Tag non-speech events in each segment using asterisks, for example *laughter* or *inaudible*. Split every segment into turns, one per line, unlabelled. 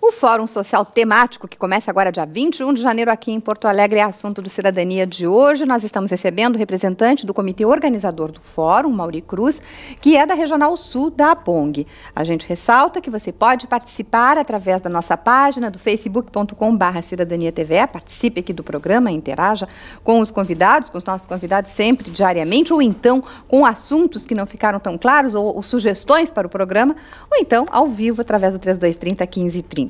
O Fórum Social Temático, que começa agora dia 21 de janeiro aqui em Porto Alegre, é assunto do Cidadania de hoje. Nós estamos recebendo o representante do comitê organizador do Fórum, Mauri Cruz, que é da Regional Sul da APONG. A gente ressalta que você pode participar através da nossa página do facebook.com.br Cidadania TV. Participe aqui do programa, interaja com os convidados, com os nossos convidados sempre, diariamente, ou então com assuntos que não ficaram tão claros ou, ou sugestões para o programa, ou então ao vivo através do 3230 1530.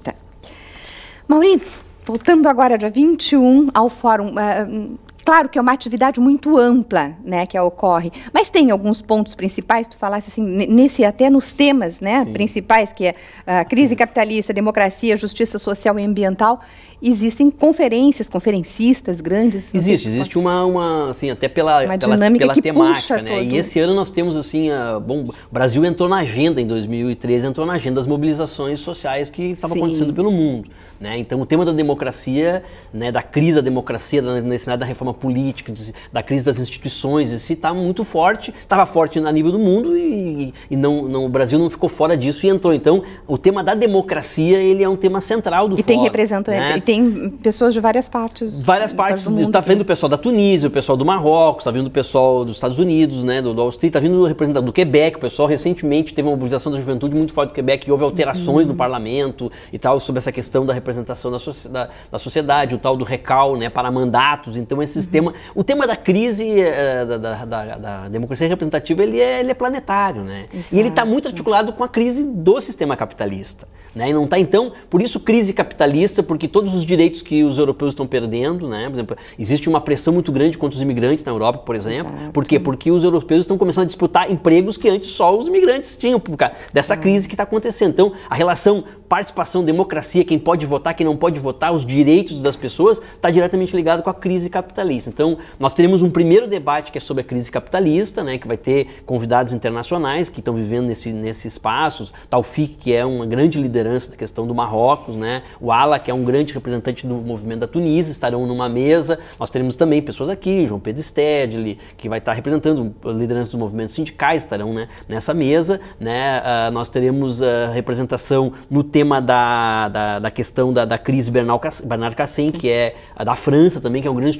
Mauri, voltando agora, dia 21, ao Fórum. Uh, Claro que é uma atividade muito ampla, né, que ocorre, mas tem alguns pontos principais, tu falasse assim, nesse até nos temas, né, principais que é a ah, crise uhum. capitalista, democracia, justiça social e ambiental, existem conferências, conferencistas grandes. Existe, existe
uma, uma assim, até pela uma pela, dinâmica pela que temática, puxa né? Todo. E esse ano nós temos assim, a, bom, o Brasil entrou na agenda em 2013, entrou na agenda das mobilizações sociais que estavam acontecendo pelo mundo, né? Então o tema da democracia, né, da crise da democracia, da necessidade da reforma política, da crise das instituições, se está muito forte, estava forte a nível do mundo e, e não, não, o Brasil não ficou fora disso e entrou. Então, o tema da democracia ele é um tema central do e fórum. Tem
representante, né? E tem pessoas de várias partes.
Várias partes. Está vendo o pessoal da Tunísia, o pessoal do Marrocos, está vindo o pessoal dos Estados Unidos, né, do, do Austria, está vindo o representante do Quebec. O pessoal recentemente teve uma mobilização da juventude muito forte do Quebec e houve alterações uhum. no parlamento e tal sobre essa questão da representação da, so da, da sociedade, o tal do recal né, para mandatos. Então, esses o tema da crise eh, da, da, da, da democracia representativa ele é, ele é planetário, né? Exato. E ele está muito articulado com a crise do sistema capitalista. Né? E não está, então, por isso crise capitalista, porque todos os direitos que os europeus estão perdendo, né? Por exemplo, existe uma pressão muito grande contra os imigrantes na Europa, por exemplo. Exato. Por quê? Porque os europeus estão começando a disputar empregos que antes só os imigrantes tinham, por causa dessa ah. crise que está acontecendo. Então, a relação participação, democracia, quem pode votar, quem não pode votar, os direitos das pessoas, está diretamente ligado com a crise capitalista capitalista. Então, nós teremos um primeiro debate que é sobre a crise capitalista, né, que vai ter convidados internacionais que estão vivendo nesse, nesses espaços, Taufik, que é uma grande liderança da questão do Marrocos, né, o Ala, que é um grande representante do movimento da Tunísia, estarão numa mesa. Nós teremos também pessoas aqui, João Pedro Stedley, que vai estar representando lideranças dos movimentos sindicais, estarão né, nessa mesa. Né, uh, nós teremos a ah, representação no tema da, da, da questão da, da crise Bernard Cassin, que é da França também, que é um grande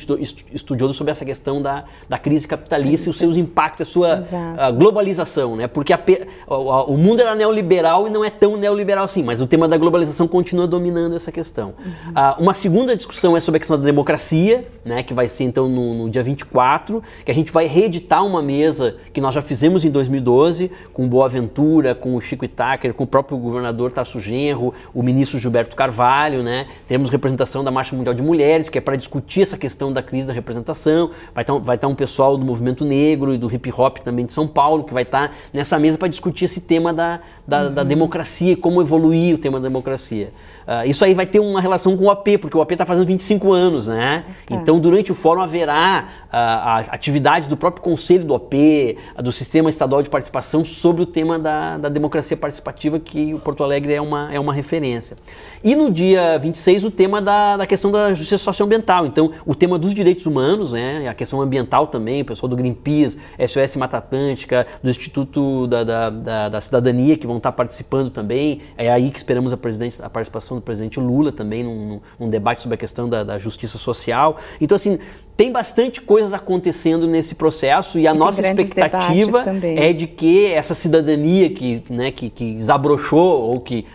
estudioso sobre essa questão da, da crise capitalista e os seus impactos, a sua a globalização, né? Porque a, a, o mundo era neoliberal e não é tão neoliberal assim, mas o tema da globalização continua dominando essa questão. Uhum. Ah, uma segunda discussão é sobre a questão da democracia, né? Que vai ser então no, no dia 24, que a gente vai reeditar uma mesa que nós já fizemos em 2012 com boa Ventura, com o Chico Itaker, com o próprio governador Tarso Genro, o ministro Gilberto Carvalho, né? Temos representação da Marcha Mundial de Mulheres, que é para discutir essa questão da crise da representação, vai estar tá, vai tá um pessoal do movimento negro e do hip hop também de São Paulo, que vai estar tá nessa mesa para discutir esse tema da, da, uhum. da democracia e como evoluir o tema da democracia. Uh, isso aí vai ter uma relação com o AP, porque o AP está fazendo 25 anos, né? Tá. Então, durante o fórum haverá uh, a atividade do próprio conselho do AP, uh, ah, do Sistema Estadual de Participação, sobre o tema da, da democracia participativa, que o Porto Alegre é uma, é uma referência. E no dia 26, o tema da, da questão da justiça socioambiental. Então, o tema dos direitos direitos humanos, né? a questão ambiental também, o pessoal do Greenpeace, SOS Mata Atlântica, do Instituto da, da, da, da Cidadania, que vão estar participando também. É aí que esperamos a, a participação do presidente Lula também, num, num, debate sobre a questão da, da justiça social. Então, assim, tem bastante coisas acontecendo nesse processo e a e nossa expectativa é de que essa cidadania que, né, que, que desabrochou ou que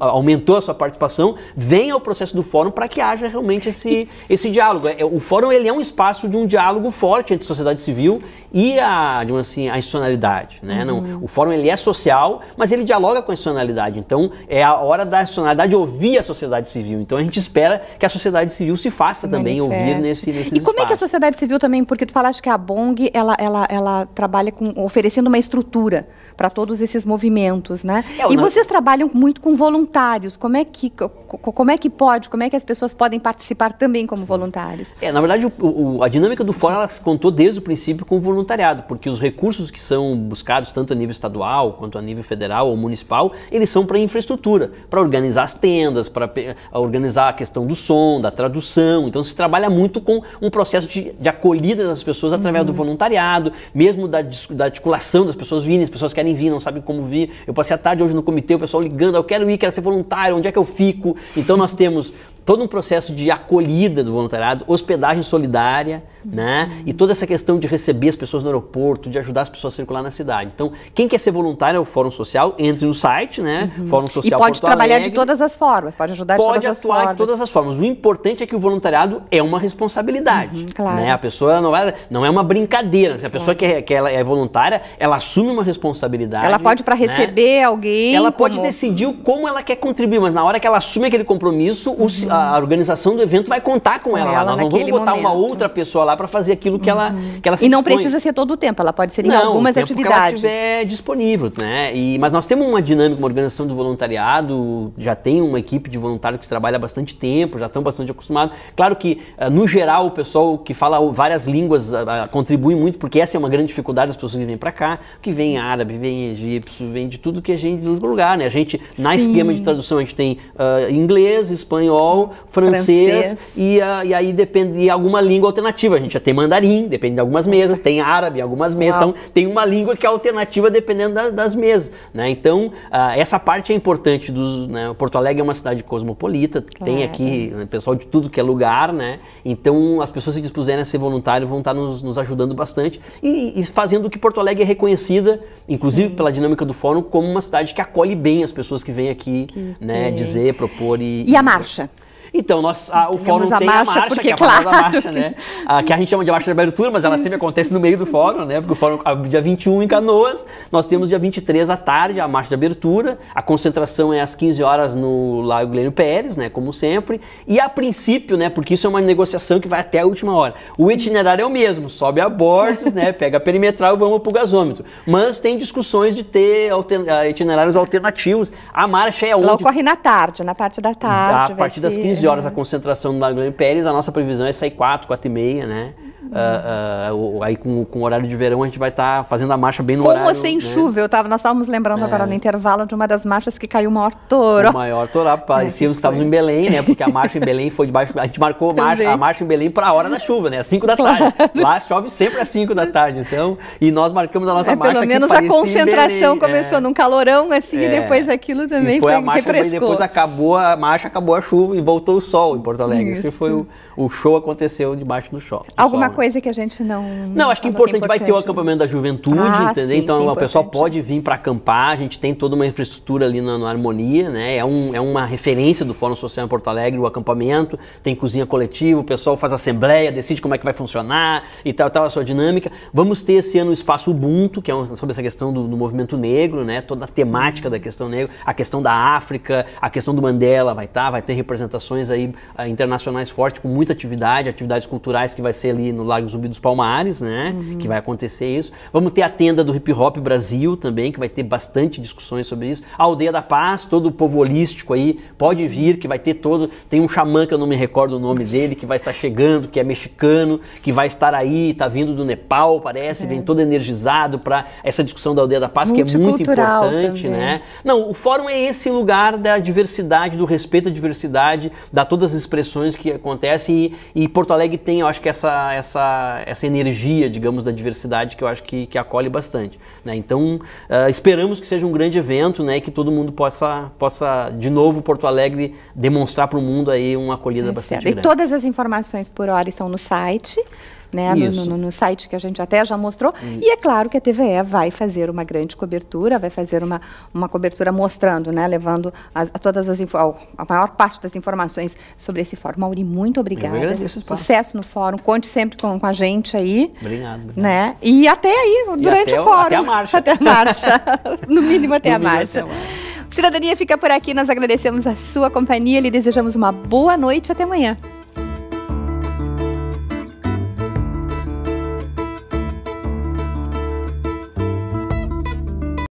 aumentou a sua participação venha ao processo do fórum para que haja realmente esse, esse diálogo. É, o fórum ele é um espaço de um diálogo forte entre a sociedade civil e a, assim, a institucionalidade. Né? Uhum. Não, o fórum ele é social, mas ele dialoga com a institucionalidade. Então é a hora da institucionalidade ouvir a sociedade civil. Então a gente espera que a sociedade civil se faça se também manifeste. ouvir nesse, nesses e como é que a
sociedade civil também, porque tu falaste que a Bong, ela, ela, ela trabalha com, oferecendo uma estrutura para todos esses movimentos, né? É, eu e não... vocês trabalham muito com voluntários. Como é, que, como é que pode, como é que as pessoas podem participar também como voluntários? É, na
verdade, o, o, a dinâmica do Fórum, ela contou desde o princípio com o voluntariado, porque os recursos que são buscados, tanto a nível estadual, quanto a nível federal ou municipal, eles são para infraestrutura, para organizar as tendas, para organizar a questão do som, da tradução. Então, se trabalha muito com um processo processo de, de acolhida das pessoas através uhum. do voluntariado, mesmo da, da articulação das pessoas virem, as pessoas querem vir, não sabem como vir. Eu passei a tarde hoje no comitê, o pessoal ligando, eu quero ir, quero ser voluntário, onde é que eu fico? Então nós temos todo um processo de acolhida do voluntariado, hospedagem solidária, né? E toda essa questão de receber as pessoas no aeroporto, de ajudar as pessoas a circular na cidade. Então, quem quer ser voluntário é o Fórum Social, entre no site, né? Uhum. Fórum Social. E pode Porto trabalhar Alegre. de todas
as formas, pode ajudar de todas as formas. Pode atuar de todas as
formas. O importante é que o voluntariado é uma responsabilidade. Uhum, claro. Né? A pessoa não, é não é uma brincadeira. Se a pessoa é. que, é, que ela é voluntária, ela assume uma responsabilidade. Ela pode para né? receber né? alguém. Ela como... pode decidir como ela quer contribuir, mas na hora que ela assume aquele compromisso, o a, a, organização do evento vai contar com, ela, ela, lá. Nós não vamos botar momento. uma outra pessoa lá para fazer aquilo que, uhum. ela, que ela se E não dispõe. precisa
ser todo o tempo, ela pode ser em não, algumas atividades. Que ela
estiver disponível, né? E, mas nós temos uma dinâmica, uma organização do voluntariado, já tem uma equipe de voluntários que trabalha há bastante tempo, já estão bastante acostumados. Claro que, eh, no geral, o pessoal que fala várias línguas contribui muito, porque essa é uma grande dificuldade das pessoas que vêm para cá, que vem árabe, vem egípcio, vem de tudo que a gente, no lugar, né? A gente, na Sim. esquema de tradução, a gente tem uh, inglês, espanhol, espanhol, francês, francês. E, a, e, aí depende de alguma língua alternativa. A gente já tem mandarim, depende de algumas mesas, tem árabe, algumas mesas. Uau. Então tem uma língua que é alternativa dependendo das, das mesas. Né? Então a, ah, essa parte é importante. Dos, né? Porto Alegre é uma cidade cosmopolita, claro. tem aqui né, pessoal de tudo que é lugar, né? Então as pessoas que dispuserem a ser voluntário vão estar nos, nos ajudando bastante e, e fazendo que Porto Alegre é reconhecida, inclusive Sim. pela dinâmica do fórum, como uma cidade que acolhe bem as pessoas que vêm aqui, que, né, que... dizer, propor e. E a marcha? Então, nós, a, o fórum a tem marcha, a marcha, porque, que é a é claro. marcha, né? A, que a gente chama de marcha de abertura, mas ela sempre acontece no meio do fórum, né? Porque o fórum dia 21 em Canoas, nós temos dia 23 à tarde a marcha de abertura, a concentração é às 15 horas no Lago Glênio Pérez, né? Como sempre. E a princípio, né? Porque isso é uma negociação que vai até a última hora. O itinerário é o mesmo, sobe a bordes, né? *laughs* Pega a perimetral e vamos pro gasômetro. Mas tem discussões de ter eh, itinerários alternativos. A marcha é onde... Ela
ocorre na tarde, na parte da tarde. A partir das 15 13 horas é.
a concentração do Glênio Pérez, a nossa previsão é sair 4, 4 e meia, né? Uh, uh, aí com, com o horário de verão a gente vai estar tá fazendo a marcha bem no Como horário. Como sem né? chuva,
eu tava, nós estávamos lembrando é. agora no intervalo de uma das marchas que caiu o maior touro. O
maior touro, parecíamos é, que estávamos em Belém, né? Porque a marcha em Belém foi debaixo, a gente marcou marcha, a marcha em Belém para a hora da chuva, né? Às 5 da claro. tarde. Lá chove sempre às 5 da tarde, então, e nós marcamos a nossa é, marcha Pelo menos a concentração começou
é. num calorão assim e é. depois aquilo também e foi, foi a marcha, refrescou. depois
acabou a marcha, acabou a chuva e voltou o sol em Porto Alegre. Isso. Esse foi o, o show aconteceu debaixo do, show, Alguma Alguma
coisa que a gente não. Não, acho que, importante, é importante vai ter o
acampamento da juventude, ah, entendeu? Sim, então sim, o pessoal pode vir para acampar, a gente tem toda uma infraestrutura ali no na Harmonia, né? É, um, é uma referência do Fórum Social em Porto Alegre, o acampamento, tem cozinha coletiva, o pessoal faz assembleia, decide como é que vai funcionar e tal, tal, a sua dinâmica. Vamos ter esse ano o Espaço Ubuntu, que é um, sobre essa questão do, do movimento negro, né? Toda a temática da questão negra, a questão da África, a questão do Mandela vai estar, tá, vai ter representações aí eh, internacionais fortes, com muita atividade, atividades culturais que vai ser ali no Lago Zumbi dos Palmares, né? Uhum. Que vai acontecer isso. Vamos ter a tenda do Hip Hop Brasil também, que vai ter bastante discussões sobre isso. A Aldeia da Paz, todo o povo holístico aí, pode vir, que vai ter todo. Tem um xamã que eu não me recordo o nome dele, que vai estar chegando, que é mexicano, que vai estar aí, tá vindo do Nepal, parece, é. vem todo energizado para essa discussão da Aldeia da Paz, que é muito importante, também. né? Não, o fórum é esse lugar da diversidade, do respeito à diversidade, da todas as expressões que acontecem e, e Porto Alegre tem, eu acho que essa, essa essa, essa energia, digamos, da diversidade que eu acho que, que acolhe bastante. Né? Então, uh, esperamos que seja um grande evento né, e que todo mundo possa, possa, de novo, Porto Alegre demonstrar para o mundo aí uma acolhida é bastante certo. grande. E todas
as informações por hora estão no site né, no, no, no, site que a gente até já mostrou. Isso. E é claro que a TVE vai fazer uma grande cobertura, vai fazer uma, uma cobertura mostrando, né, levando a, a todas as a maior parte das informações sobre esse fórum. Mauri, muito obrigada. Agradeço, Sucesso no fórum. Conte sempre com, com a gente aí. Obrigado, Né? E até aí, durante até o fórum. Até a marcha. *laughs* Até a marcha.
*laughs* no mínimo até, no a, marcha. até a marcha.
Cidadania fica por aqui. Nós agradecemos a sua companhia, lhe desejamos uma boa noite e até amanhã.